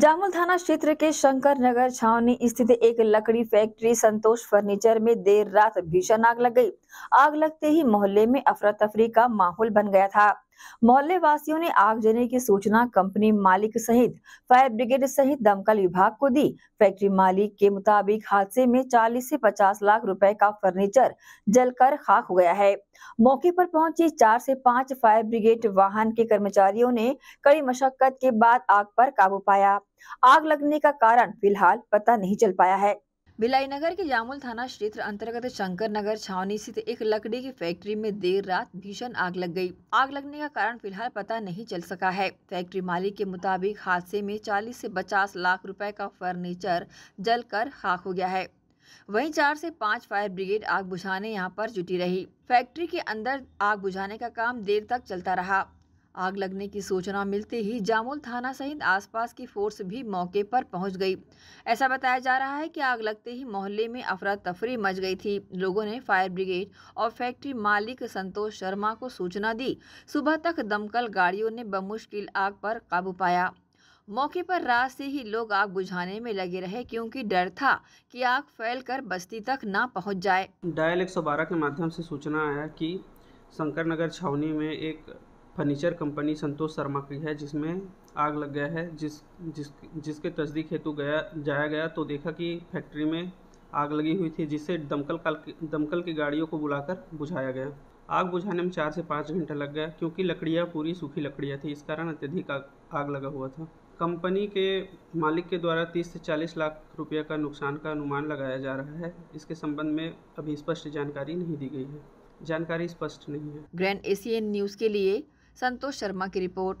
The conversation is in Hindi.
जामुल थाना क्षेत्र के शंकर नगर छावनी स्थित एक लकड़ी फैक्ट्री संतोष फर्नीचर में देर रात भीषण आग लग गई आग लगते ही मोहल्ले में अफरा तफरी का माहौल बन गया था मोहल्ले वासियों ने आगजनी की सूचना कंपनी मालिक सहित फायर ब्रिगेड सहित दमकल विभाग को दी फैक्ट्री मालिक के मुताबिक हादसे में 40 से 50 लाख रुपए का फर्नीचर जलकर खाक हो गया है मौके पर पहुंचे चार से पाँच फायर ब्रिगेड वाहन के कर्मचारियों ने कड़ी मशक्कत के बाद आग पर काबू पाया आग लगने का कारण फिलहाल पता नहीं चल पाया है भिलाई नगर के जामुल थाना क्षेत्र अंतर्गत शंकर नगर छावनी स्थित एक लकड़ी की फैक्ट्री में देर रात भीषण आग लग गई आग लगने का कारण फिलहाल पता नहीं चल सका है फैक्ट्री मालिक के मुताबिक हादसे में 40 से 50 लाख रुपए का फर्नीचर जलकर खाक हो गया है वहीं चार से पाँच फायर ब्रिगेड आग बुझाने यहाँ पर जुटी रही फैक्ट्री के अंदर आग बुझाने का काम देर तक चलता रहा आग लगने की सूचना मिलते ही जामुल थाना सहित आसपास की फोर्स भी मौके पर पहुंच गई ऐसा बताया जा रहा है कि आग लगते ही मोहल्ले में अफरा तफरी मच गई थी लोगों ने फायर ब्रिगेड और फैक्ट्री मालिक संतोष शर्मा को सूचना दी सुबह तक दमकल गाड़ियों ने बमुश्किल आग पर काबू पाया मौके पर रात से ही लोग आग बुझाने में लगे रहे क्योंकि डर था कि आग फैलकर बस्ती तक ना पहुंच जाए डायल 112 के माध्यम से सूचना आया कि शंकर नगर छावनी में एक फर्नीचर कंपनी संतोष शर्मा की है जिसमें आग लग गया है जिस जिस जिसके तस्दीक हेतु गया जाया गया तो देखा कि फैक्ट्री में आग लगी हुई थी जिससे दमकल का दमकल की गाड़ियों को बुलाकर बुझाया गया आग बुझाने में चार से पाँच घंटा लग गया क्योंकि लकड़ियाँ पूरी सूखी लकड़ियाँ थी इस कारण अत्यधिक आग, आग लगा हुआ था कंपनी के मालिक के द्वारा 30 से 40 लाख रुपये का नुकसान का अनुमान लगाया जा रहा है इसके संबंध में अभी स्पष्ट जानकारी नहीं दी गई है जानकारी स्पष्ट नहीं है ग्रैंड एशियन न्यूज़ के लिए संतोष शर्मा की रिपोर्ट